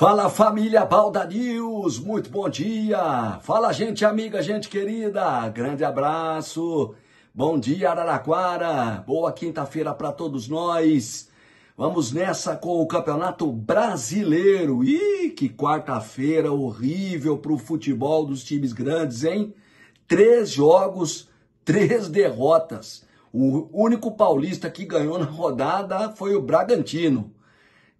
Fala família Balda News, muito bom dia. Fala gente amiga, gente querida, grande abraço. Bom dia Araraquara, boa quinta-feira para todos nós. Vamos nessa com o Campeonato Brasileiro. Ih, que quarta-feira horrível para o futebol dos times grandes, hein? Três jogos, três derrotas. O único paulista que ganhou na rodada foi o Bragantino.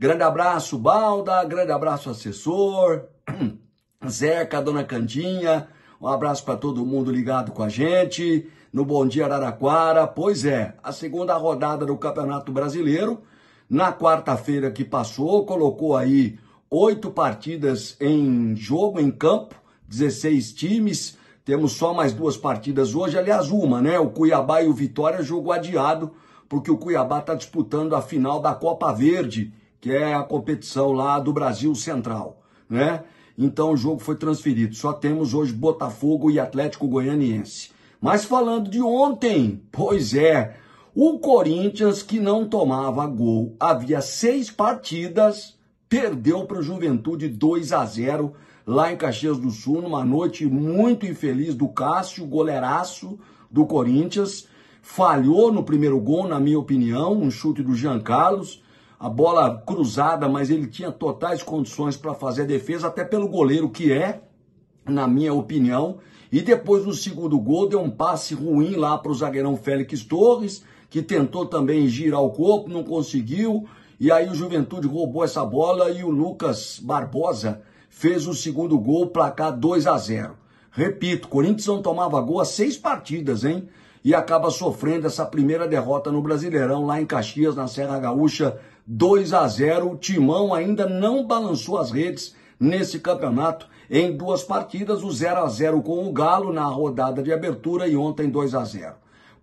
Grande abraço, Balda. Grande abraço, assessor. Zeca, Dona Candinha. Um abraço para todo mundo ligado com a gente. No Bom Dia Araraquara. Pois é, a segunda rodada do Campeonato Brasileiro. Na quarta-feira que passou, colocou aí oito partidas em jogo, em campo. 16 times. Temos só mais duas partidas hoje, aliás, uma, né? O Cuiabá e o Vitória, jogo adiado, porque o Cuiabá está disputando a final da Copa Verde que é a competição lá do Brasil Central, né? Então o jogo foi transferido. Só temos hoje Botafogo e Atlético Goianiense. Mas falando de ontem, pois é, o Corinthians que não tomava gol havia seis partidas, perdeu para o Juventude 2 a 0 lá em Caxias do Sul, numa noite muito infeliz do Cássio, goleiraço do Corinthians. Falhou no primeiro gol, na minha opinião, um chute do Jean Carlos a bola cruzada, mas ele tinha totais condições para fazer a defesa, até pelo goleiro que é, na minha opinião. E depois no segundo gol deu um passe ruim lá para o zagueirão Félix Torres, que tentou também girar o corpo, não conseguiu. E aí o Juventude roubou essa bola e o Lucas Barbosa fez o segundo gol, placar 2 a 0. Repito, Corinthians não tomava gol há seis partidas, hein? E acaba sofrendo essa primeira derrota no Brasileirão, lá em Caxias, na Serra Gaúcha, 2 a 0. O Timão ainda não balançou as redes nesse campeonato em duas partidas, o 0 a 0 com o Galo na rodada de abertura e ontem 2 a 0.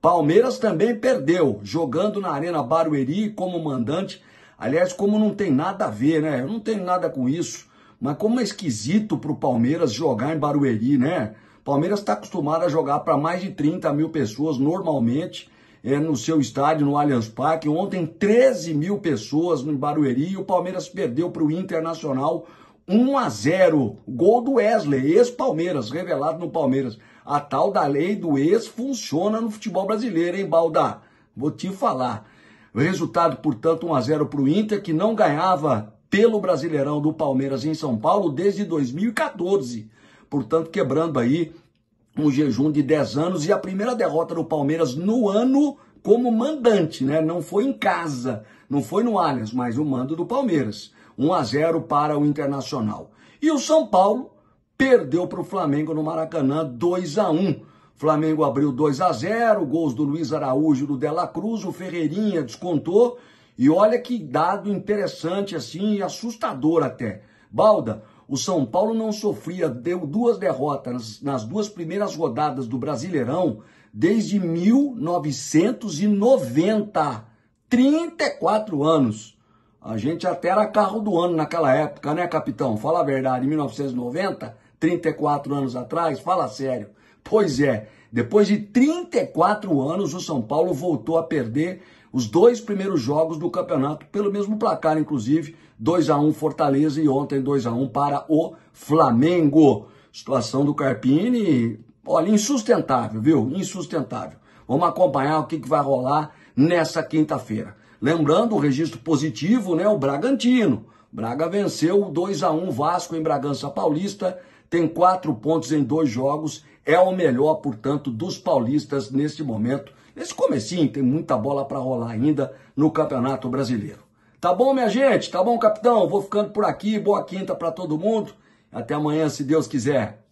Palmeiras também perdeu, jogando na Arena Barueri como mandante. Aliás, como não tem nada a ver, né? Eu não tenho nada com isso, mas como é esquisito pro Palmeiras jogar em Barueri, né? Palmeiras está acostumado a jogar para mais de 30 mil pessoas normalmente é, no seu estádio, no Allianz Parque. Ontem, 13 mil pessoas no Barueri e o Palmeiras perdeu para o Internacional 1 a 0. Gol do Wesley, ex-Palmeiras, revelado no Palmeiras. A tal da lei do ex funciona no futebol brasileiro, hein, Balda? Vou te falar. Resultado, portanto, 1 a 0 para o Inter, que não ganhava pelo Brasileirão do Palmeiras em São Paulo desde 2014. Portanto, quebrando aí um jejum de 10 anos e a primeira derrota do Palmeiras no ano como mandante, né? Não foi em casa, não foi no Allianz, mas o mando do Palmeiras. 1 a 0 para o Internacional. E o São Paulo perdeu para o Flamengo no Maracanã 2 a 1. Flamengo abriu 2 a 0, gols do Luiz Araújo e do Dela Cruz, o Ferreirinha descontou. E olha que dado interessante assim, assustador até. Balda, o São Paulo não sofria, deu duas derrotas nas duas primeiras rodadas do Brasileirão desde 1990. 34 anos. A gente até era carro do ano naquela época, né, capitão? Fala a verdade, em 1990, 34 anos atrás, fala sério. Pois é, depois de 34 anos, o São Paulo voltou a perder os dois primeiros jogos do campeonato, pelo mesmo placar, inclusive, 2 a 1 Fortaleza e ontem 2 a 1 para o Flamengo. Situação do Carpini, olha, insustentável, viu? Insustentável. Vamos acompanhar o que, que vai rolar nessa quinta-feira. Lembrando o registro positivo, né? O Bragantino. Braga venceu 2 a 1 Vasco em Bragança Paulista tem quatro pontos em dois jogos, é o melhor, portanto, dos paulistas neste momento. Nesse comecinho tem muita bola para rolar ainda no Campeonato Brasileiro. Tá bom, minha gente? Tá bom, capitão? Vou ficando por aqui. Boa quinta para todo mundo. Até amanhã, se Deus quiser.